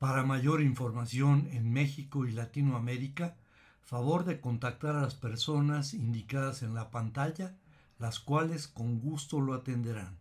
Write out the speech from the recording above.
Para mayor información en México y Latinoamérica, favor de contactar a las personas indicadas en la pantalla, las cuales con gusto lo atenderán.